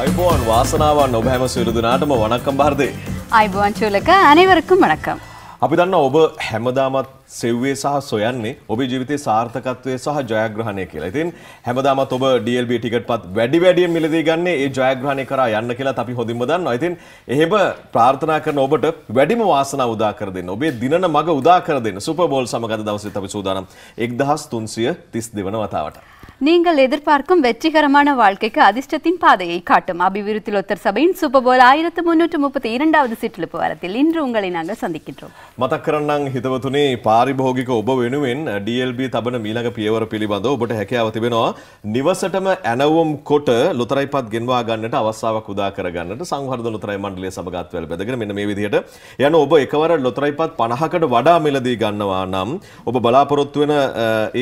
IPhone வாசனாவான் ஒபஹம සිරුදුනාටම vanakkam භාරදේ. අයිබෝන් චූලක අනවරක්කුම් වනක්කම්. අපි දන්න ඔබ හැමදාමත් සෙව්වේ සහ සොයන්නේ ඔබ ජීවිතය සාර්ථකත්වය සහ ජයග්‍රහණය කියලා ඉතින් හැමදාමත් ඔබ DLB ටිකට් පත් වැඩි වැඩියෙන් මිලදී ගන්න ඒ ජයග්‍රහණය කරා යන්න කියලා අපි හොඳින්ම දන්නවා. ඉතින් එහෙම ප්‍රාර්ථනා කරන ඔබට වැඩිම වාසනාව උදා කර දෙන්න. ඔබේ දිනන මඟ උදා කර දෙන්න. සුපර් බෝල් සමග අද දවසේත් අපි සූදානම් 1332 වන වතාවට. நீங்கள் எதிர்பார்க்கும் வெற்றிகரமான வாழ்க்கைக்கு அதிர்ஷ்டத்தின் பாதையை காட்டும் அபிவிருத்தி லோத்தர் சபையின் சூப்பர்போல் ஆயிரத்து முன்னூற்று முப்பத்தி இரண்டாவது சிற்றிழுப்பு வாரத்தில் இன்று உங்களை நாங்கள் சந்திக்கின்றோம் මතක් කරන්නම් හිතවතුනේ පාරිභෝගික ඔබ වෙනුවෙන් DLB තබන මීළඟ පියවර පිළිබඳව ඔබට හැකියාව තිබෙනවා නිවසටම ඇනවුම් කොට ලොතරයිපත් ගෙන්වා ගන්නට අවස්ථාවක් උදා කරගන්නට සංවර්ධන ලොතරැයි මණ්ඩලය සමගාත්වල බැඳගෙන මෙන්න මේ විදිහට යන ඔබ එකවර ලොතරයිපත් 50කට වඩා මිලදී ගන්නවා නම් ඔබ බලාපොරොත්තු වෙන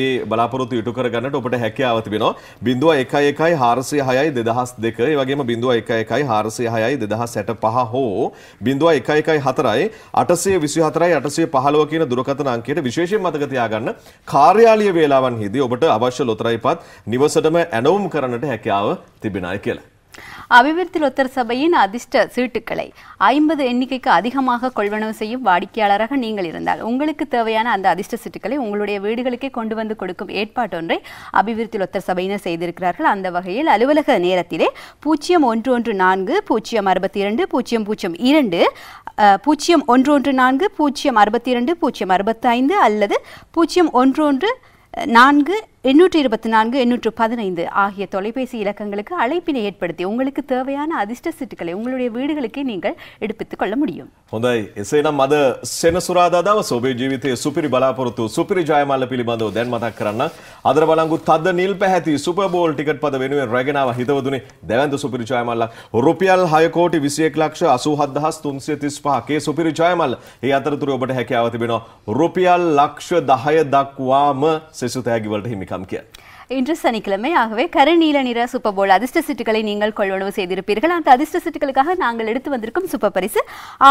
ඒ බලාපොරොත්තු ඉටු කරගන්නට ඔබට හැකියාව සංඛ්‍යාව තිබෙනවා 0.11 406යි 2002 ඒ වගේම 0.11 406යි 2065 හෝ 0.114යි 824යි 815 කියන දුරකථන අංකයට විශේෂයෙන් මතක තියාගන්න කාර්යාලීය වේලාවන්හිදී ඔබට අවශ්‍ය ලොතරැයිපත් නිවසටම ඇනවුම් කරන්නට හැකියාව තිබෙනයි කියලා அபிவிருத்தி லொத்தர் சபையின் அதிர்ஷ்ட சீட்டுக்களை ஐம்பது எண்ணிக்கைக்கு அதிகமாக கொள்வனவு செய்யும் வாடிக்கையாளராக நீங்கள் இருந்தால் உங்களுக்கு தேவையான அந்த அதிர்ஷ்ட சீட்டுக்களை உங்களுடைய வீடுகளுக்கே கொண்டு வந்து கொடுக்கும் ஏற்பாட்டொன்றை அபிவிருத்தி லொத்தர் சபையினர் செய்திருக்கிறார்கள் அந்த வகையில் அலுவலக நேரத்திலே பூஜ்ஜியம் ஒன்று ஒன்று நான்கு பூஜ்ஜியம் அறுபத்தி இரண்டு பூஜ்ஜியம் பூஜ்ஜியம் இரண்டு பூஜ்ஜியம் ஒன்று ஒன்று நான்கு பூஜ்ஜியம் அறுபத்தி இரண்டு பூஜ்ஜியம் அறுபத்தைந்து அல்லது பூஜ்ஜியம் ஒன்று ஒன்று நான்கு எண்ணூற்றி இருபத்தி நான்கு எண்ணூற்று பதினைந்து ஆகிய தொலைபேசி இலக்கங்களுக்கு அழைப்பினை ஏற்படுத்தி உங்களுக்கு தேவையான அதிர்ஷ்ட சீட்டுகளை உங்களுடைய வீடுகளுக்கே நீங்கள் எடுப்பித்துக் கொள்ள முடியும் හොඳයි එසේනම් අද සෙනසුරාදා දවස ඔබේ ජීවිතයේ සුපිරි බලාපොරොත්තු සුපිරි ජයමල්ල පිළිබඳව දැන් මතක් කරන්න අදර බලංගු තද නිල් පැහැති සුපර් බෝල් ටිකට් පද වෙනුවෙන් රැගෙන හිතවදුනේ දැවැන්ත සුපිරි ජයමල්ල රුපියල් 6 කෝටි 21 ලක්ෂ 87335 කේ සුපිරි ජයමල්ල. ඒ අතරතුර ඔබට හැකියාව තිබෙනවා රුපියල් ලක්ෂ 10 දක්වාම සෙසු තෑගි වලට හිමි Come get. இன்று சனிக்கிழமை ஆகவே கருநீல நிற சூப்பர் போல் அதிர்ஷ்ட சீட்டுகளை நீங்கள் கொள்வனவு செய்திருப்பீர்கள் அந்த அதிர்ஷ்ட சீட்டுகளுக்காக நாங்கள் எடுத்து வந்திருக்கும் சூப்பர் பரிசு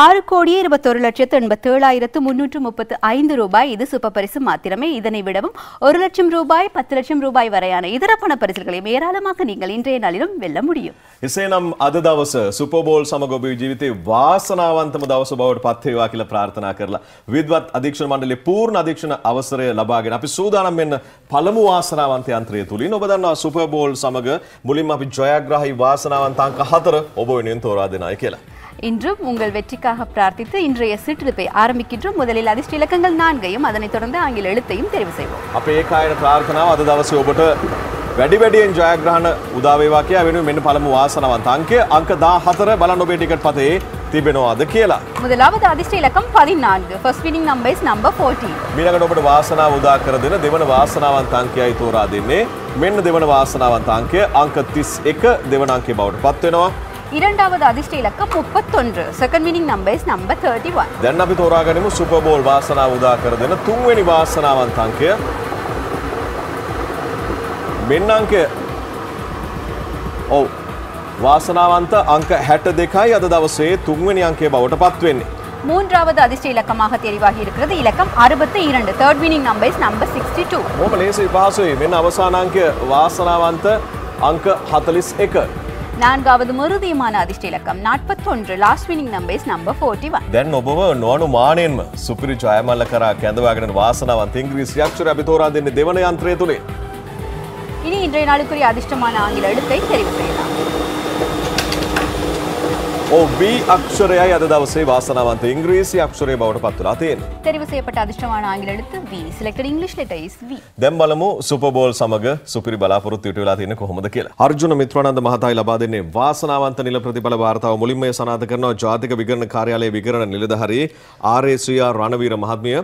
ஆறு கோடியே இருபத்தொரு லட்சத்து எண்பத்தேழாயிரத்து முன்னூற்று முப்பத்து ஐந்து ரூபாய் இது சூப்பர் பரிசு மாத்திரமே இதனை விடவும் ஒரு லட்சம் ரூபாய் பத்து லட்சம் ரூபாய் வரையான இதர பண பரிசுகளையும் ஏராளமாக நீங்கள் இன்றைய நாளிலும் வெல்ல முடியும் ඉසේනම් අද දවස සුපබෝල් සමග ඔබේ ජීවිතේ වාසනාවන්තම දවස බවට පත්වේවා කියලා ප්‍රාර්ථනා කරලා විද්වත් අධීක්ෂණ මණ්ඩලයේ පූර්ණ අධීක්ෂණ අවසරය ලබාගෙන අපි සූදානම් වෙන්න පළමු වාසනාවන්තයන් යන්ත්‍රය තුළින් ඔබ දන්නවා සුපර්බෝල් සමඟ මුලින් අපි ජයග්‍රහහි වාසනාවන් තංක හතර ඔබ වෙනුවෙන් தோරා දෙනයි කියලා. இன்று உங்கள் வெற்றிக்காக பிரார்த்தித்து இன்றைய சிற்றிருப்பை ஆரம்பிக்கின்றோம் முதலில் அதிர்ஷ்ட இலக்கங்கள் நான்கையும் அதனைத் தொடர்ந்து ஆங்கில எழுத்தையும் தெரிவு செய்வோம் அப்ப ஏகாயன பிரார்த்தனா அது தவசை ඔබට වැඩි වැඩියෙන් ජයග්‍රහණ උදාවේවා කියලා වෙනුවෙන් මෙන්න පළමු වාසනාවන්ත අංකය අංක 14 බලන්න ඔබේ ටිකට් පතේ තිබෙනවාද කියලා. මුදලාවද අධිෂ්ඨ ඉලක්කම් 14. First winning number is number 14. මීළඟට ඔබට වාසනාව උදා කර දෙන දෙවන වාසනාවන්ත අංකයයි තෝරා දෙන්නේ. මෙන්න දෙවන වාසනාවන්ත අංකය අංක 31 දෙවන අංකය බවට පත් වෙනවා. இரண்டாவது அதிர்ஷ்ட இலக்க முப்பத்தொன்று second winning numbers number thirty one දැන් අපි තෝරාගනිමු සුපර් බෝල් වාසනාව උදා කර දෙන තුන්වෙනි වාසනාවන්ත අංකය මෙන්න අංකය ඔව් වාසනාවන්ත අංක හැට දෙකයි අද දවසේ තුන්වනි අංකේ බවට பත්වෙන්නේ. மூன்றாவது அதிர்ஷ்ட இலக்கமாக தெரிவாகி இருக்கிறது இலக்கம் அறுபத்தி இரண்டு third winning number is number sixty two ரொம்ப லேசி பஹாசுவை මෙන්න අවසාන අංකය වාසනාවන්ත අංක 41. நான்காவது மறுதியமான அதிர்ஷ்ட இலக்கம் நாற்பத்தொன்று last winning number is number forty one දැන් ඔබව නොනු මානයෙන්ම සුපිරි ජයමල්ල කරා කැඳවාගෙන වාසනාවන්ත ඉංග්‍රීසි අක්ෂර අපි තෝරා දෙන්නේ දෙවන යන්ත්‍රය තුලින්. இனி இன்றைய நாளுக்குரிய அதிர்ஷ்டமான ஆங்கில எழுத்தை தெரிவு செய்யும் ඔවී අක්ෂරයයි අද දවසේ වාසනාවන්ත ඉංග්‍රීසි අක්ෂරය බවට පත්තුලා තියෙන තෙරිවසේපට අධිෂ්ඨමාන ආංගිලට වීසිලෙට ඉංගලිෂ් ලෙටයිස් වී දැම් බලමු සුපබෝල් සමග සුපිරි බලාපොරොත්තු ඉටු වෙලා තියෙන කොහොමද කියලා අර්ජුන මිත්‍රානන්ද මහතායි ලබා දෙන්නේ වාසනාවන්ත නිල ප්‍රතිඵල වාර්තාව මුලින්ම එය සනාථ කරනවා ජාතික විගණන කාර්යාලයේ විගණන නිලධාරී ආර්.ඒ.සී.ආර්. රණවීර මහත්මිය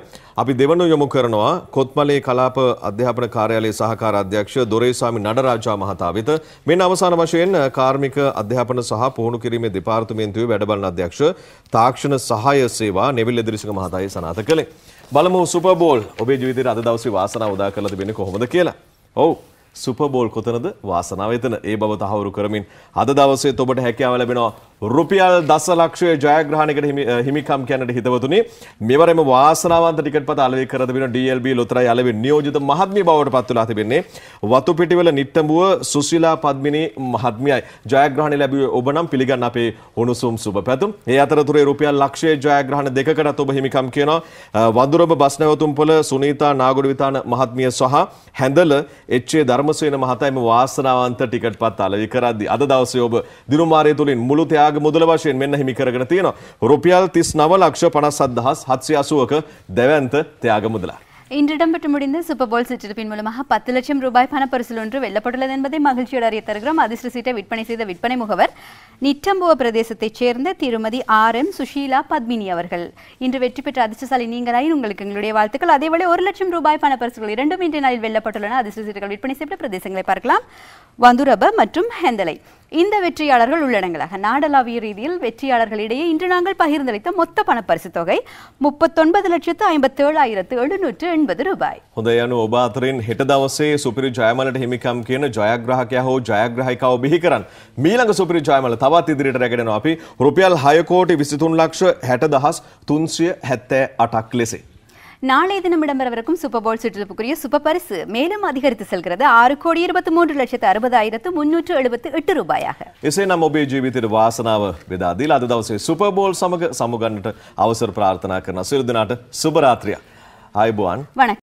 අපි දෙවනුව යොමු කරනවා කොත්මලේ කලාප අධ්‍යාපන කාර්යාලයේ සහකාර අධ්‍යක්ෂ දොරේස්වාමි නඩරාජා මහතා වෙත මෙන්න අවසාන වශයෙන් කාර්මික අධ්‍යාපන සහ පුහුණු කිරීමේ දෙපාර්තමේන්තුවේ පාර්ලිමේන්තුවේ වැඩබලන අධ්‍යක්ෂ තාක්ෂණ සහාය සේවා නෙවිල් එදිරිසිංහ මහතායි සනාථ කළේ. බලමු සුපබෝල් ඔබේ ජීවිතයට අද දවසේ වාසනාව උදා කරලා තිබෙන්නේ කොහොමද කියලා. ඔව්. සුපබෝල් කොතනද වාසනාව එතන ඒ බව තහවුරු කරමින් අද දවසේ ඔබට හැකියාව ලැබෙනවා රුපියල් දස ලක්ෂයේ ජයග්‍රහණයකට හිමිකම් කියන්නට හිතවතුනි මෙවරම වාසනාවන්ත ටිකට් පත අලෙවි කර තිබෙන DLB ලොතරැයි අලෙවි නියෝජිත මහත්මිය බවට පත් වෙලා තිබෙන්නේ වතුපිටිවල නිට්ටඹුව සුසිලා පද්මිනී මහත්මියයි ජයග්‍රහණ ලැබුවේ ඔබ නම් පිළිගන්න අපේ උණුසුම් සුබපැතුම් ඒ අතරතුරේ රුපියල් ලක්ෂයේ ජයග්‍රහණ දෙකකටත් ඔබ හිමිකම් කියනවා වඳුරඹ බස්නැවතුම්පොළ සුනීතා නාගොඩවිතාන මහත්මිය සහ හැඳල එච්.ඒ. ධර්මසේන මහතා එම වාසනාවන්ත ටිකට් පත් අලෙවි කරද්දී අද දවසේ ඔබ දිනුමාරය තුලින් මුළු ත්‍යාග මුදල වශයෙන් මෙන්න හිමි කරගෙන තියෙනවා. රුපියල් 39 ලක්ෂ 57000 780ක දැවැන්ත ත්‍යාග මුදලක්. இன்று இடம்பெற்று முடிந்த சூப்பர் பால் சிற்றிருப்பின் மூலமாக பத்து லட்சம் ரூபாய் பணப்பரிசில் ஒன்று வெல்லப்பட்டுள்ளது என்பதை மகிழ்ச்சியோடு அறிய தருகிறோம் அதிர்ஷ்ட சீட்டை விற்பனை செய்த விற்பனை முகவர் நிட்டம்புவ பிரதேசத்தைச் சேர்ந்த திருமதி ஆர் எம் சுஷீலா பத்மினி அவர்கள் இன்று வெற்றி பெற்ற அதிர்ஷ்டசாலி நீங்களாயின் உங்களுக்கு எங்களுடைய வாழ்த்துக்கள் அதேபோல ஒரு லட்சம் ரூபாய் பணப்பரிசுகள் இரண்டும் இன்றைய நாளில் வெல்லப்பட்டுள்ளன அதிர்ஷ்ட சீட்டுகள் விற்பனை செய்யப்பட்ட பிரதேசங்களை பார்க்கலாம் வந்துரப மற்றும் ஹெந்தலை இந்த வெற்றியாளர்கள் உள்ளடங்களாக நாடளாவிய ரீதியில் வெற்றியாளர்களிடையே இன்று நாங்கள் பகிர்ந்தளித்த மொத்த பணப்பரிசு தொகை முப்பத்தொன்பது லட்சத்து ஐம்பத்தேழாயிரத்து எழுநூற்று එන්බද රුබයි. හොඳ යනු ඔබ අතරින් හෙට දවසේ සුපිරි ජයමලට හිමිකම් කියන ජයග්‍රහකයා හෝ ජයග්‍රහිකාව බිහි කරන්න. මීළඟ සුපිරි ජයමල තවත් ඉදිරියට රැගෙනවා අපි රුපියල් 6 කෝටි 23 ලක්ෂ 60378ක් ලෙසේ. நாளை தினம் இடம்பெறவிருக்கும் சூப்பர்பால் சுற்றுலாப்புக்குரிய சூப்பர் பரிசு மேலும் அதிகரித்து செல்கிறது ஆறு கோடி இருபத்தி மூன்று லட்சத்து அறுபதாயிரத்து முன்னூற்று எழுபத்து எட்டு ரூபாயாக இசை நம்ம ඔබේ ජීවිතයට වාසනාව බෙදා දීලා අද දවසේ සුපර් බෝල් සමග සමුගන්නට අවසර ප්‍රාර්ථනා කරන සියලු දෙනාට සුබ රාත්‍රියක් ආයුබුවන් වන